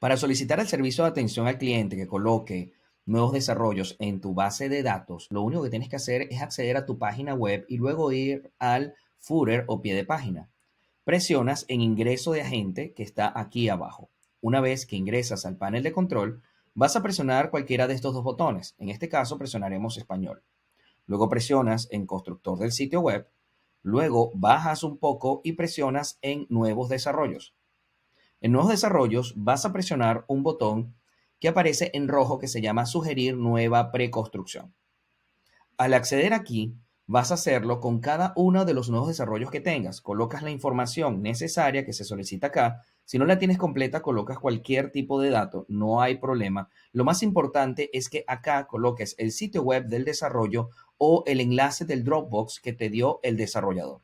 Para solicitar el servicio de atención al cliente que coloque nuevos desarrollos en tu base de datos, lo único que tienes que hacer es acceder a tu página web y luego ir al footer o pie de página. Presionas en ingreso de agente que está aquí abajo. Una vez que ingresas al panel de control, vas a presionar cualquiera de estos dos botones. En este caso presionaremos español. Luego presionas en constructor del sitio web. Luego bajas un poco y presionas en nuevos desarrollos. En nuevos desarrollos vas a presionar un botón que aparece en rojo que se llama Sugerir nueva preconstrucción. Al acceder aquí, vas a hacerlo con cada uno de los nuevos desarrollos que tengas. Colocas la información necesaria que se solicita acá. Si no la tienes completa, colocas cualquier tipo de dato, no hay problema. Lo más importante es que acá coloques el sitio web del desarrollo o el enlace del Dropbox que te dio el desarrollador.